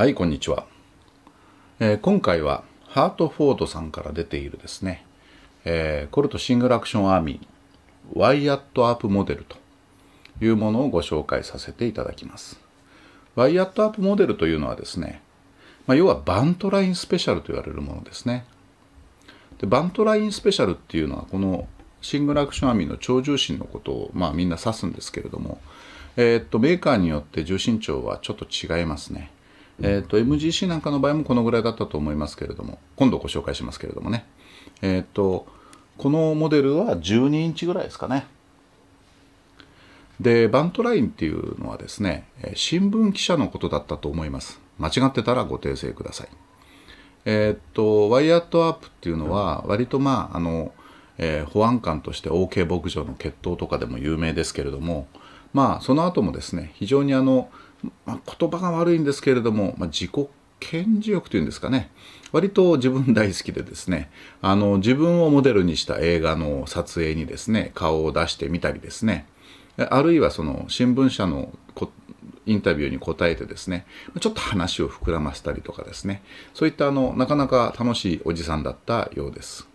はい、こんにちは、えー、今回はハートフォードさんから出ているですね、えー、コルトシングルアクションアーミーワイヤットアップモデルというものをご紹介させていただきます。ワイヤットアップモデルというのはですね、まあ、要はバントラインスペシャルと言われるものですね。でバントラインスペシャルっていうのはこのシングルアクションアーミーの超重心のことを、まあ、みんな指すんですけれども、えー、っとメーカーによって重心長はちょっと違いますね。えーと、MGC なんかの場合もこのぐらいだったと思いますけれども、今度ご紹介しますけれどもね、えーと、このモデルは12インチぐらいですかね。で、バントラインっていうのはですね、新聞記者のことだったと思います。間違ってたらご訂正ください。えっ、と、ワイヤートアップっていうのは、割とまあ、あの、えー、保安官として OK 牧場の決闘とかでも有名ですけれども、まあ、その後もですね、非常にあの、まあ、言葉が悪いんですけれども、まあ、自己顕示欲というんですかね割と自分大好きでですねあの自分をモデルにした映画の撮影にですね顔を出してみたりですねあるいはその新聞社のインタビューに答えてですねちょっと話を膨らませたりとかですねそういったあのなかなか楽しいおじさんだったようです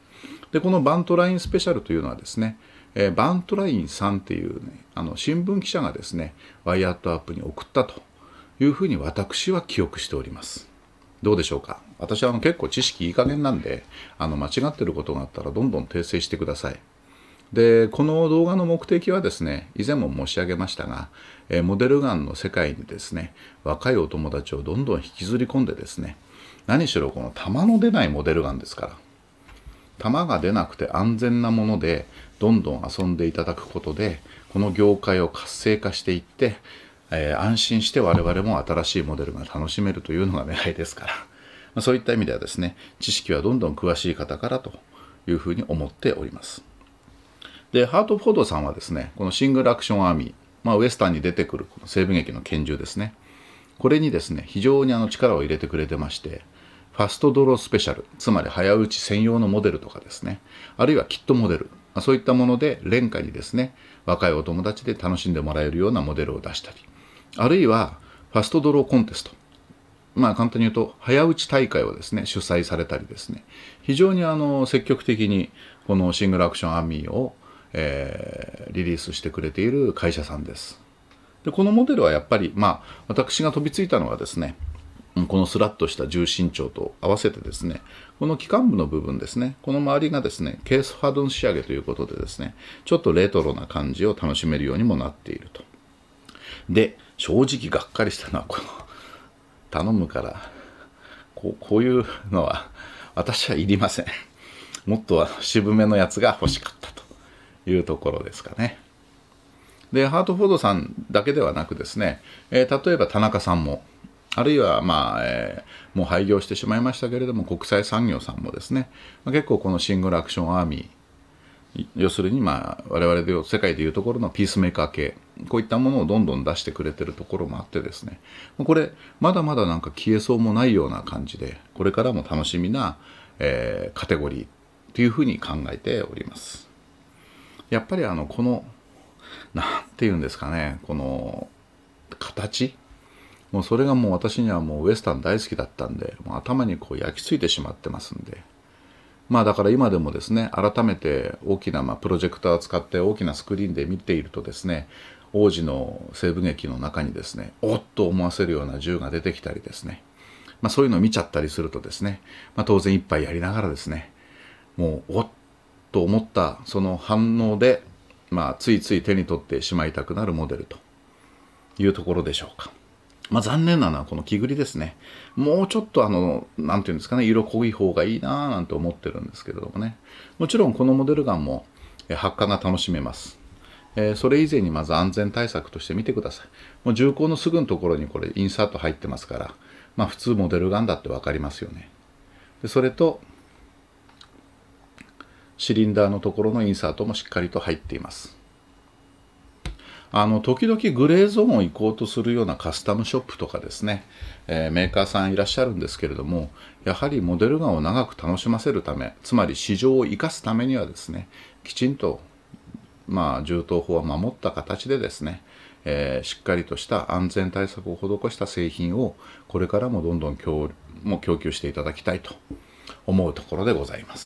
でこのバントラインスペシャルというのはですねえー、バントラインさんっていう、ね、あの新聞記者がですねワイヤートアップに送ったというふうに私は記憶しておりますどうでしょうか私はあの結構知識いい加減なんであの間違ってることがあったらどんどん訂正してくださいでこの動画の目的はですね以前も申し上げましたが、えー、モデルガンの世界にですね若いお友達をどんどん引きずり込んでですね何しろこの弾の出ないモデルガンですから弾が出なくて安全なものでどんどん遊んでいただくことでこの業界を活性化していって、えー、安心して我々も新しいモデルが楽しめるというのが狙いですから、まそういった意味ではですね知識はどんどん詳しい方からというふうに思っておりますでハートフォードさんはですねこのシングルアクションアーミー、まあ、ウエスタンに出てくるこの西部劇の拳銃ですねこれにですね非常にあの力を入れてくれてましてファストドロースペシャル、つまり早打ち専用のモデルとかですね、あるいはキットモデル、まそういったもので、廉価にですね、若いお友達で楽しんでもらえるようなモデルを出したり、あるいは、ファストドローコンテスト。まあ、簡単に言うと、早打ち大会をですね、主催されたりですね、非常にあの、積極的に、このシングルアクションアミーを、えー、リリースしてくれている会社さんです。で、このモデルはやっぱり、まあ、私が飛びついたのはですね、このスラッとした重心長と合わせてですね、この機関部の部分ですね、この周りがですね、ケースハードの仕上げということでですね、ちょっとレトロな感じを楽しめるようにもなっていると。で、正直がっかりしたのは、この、頼むからこう、こういうのは私はいりません。もっと渋めのやつが欲しかったというところですかね。で、ハートフォードさんだけではなくですね、えー、例えば田中さんも、あるいは、まあえー、もう廃業してしまいましたけれども国際産業さんもですね、まあ、結構このシングルアクションアーミー要するに、まあ、我々で世界でいうところのピースメーカー系こういったものをどんどん出してくれてるところもあってですねこれまだまだなんか消えそうもないような感じでこれからも楽しみな、えー、カテゴリーというふうに考えておりますやっぱりあのこの何て言うんですかねこの形もうそれがもう私にはもうウエスタン大好きだったんで、もう頭にこう焼き付いてしまってますんで。まあだから今でもですね、改めて大きな、まあ、プロジェクターを使って大きなスクリーンで見ているとですね、王子の西部劇の中にですね、おっと思わせるような銃が出てきたりですね、まあそういうのを見ちゃったりするとですね、まあ当然一杯やりながらですね、もうおっと思ったその反応で、まあついつい手に取ってしまいたくなるモデルというところでしょうか。まあ、残念なのはこの木栗ですね。もうちょっとあの、なんていうんですかね、色濃い方がいいなぁなんて思ってるんですけれどもね。もちろんこのモデルガンも発火が楽しめます。えー、それ以前にまず安全対策として見てください。もう銃口のすぐのところにこれインサート入ってますから、まあ普通モデルガンだってわかりますよね。でそれと、シリンダーのところのインサートもしっかりと入っています。あの時々グレーゾーンを行こうとするようなカスタムショップとかですね、えー、メーカーさんいらっしゃるんですけれどもやはりモデルガンを長く楽しませるためつまり市場を生かすためにはですねきちんと、まあ、銃刀法は守った形でですね、えー、しっかりとした安全対策を施した製品をこれからもどんどん供も供給していただきたいと思うところでございます。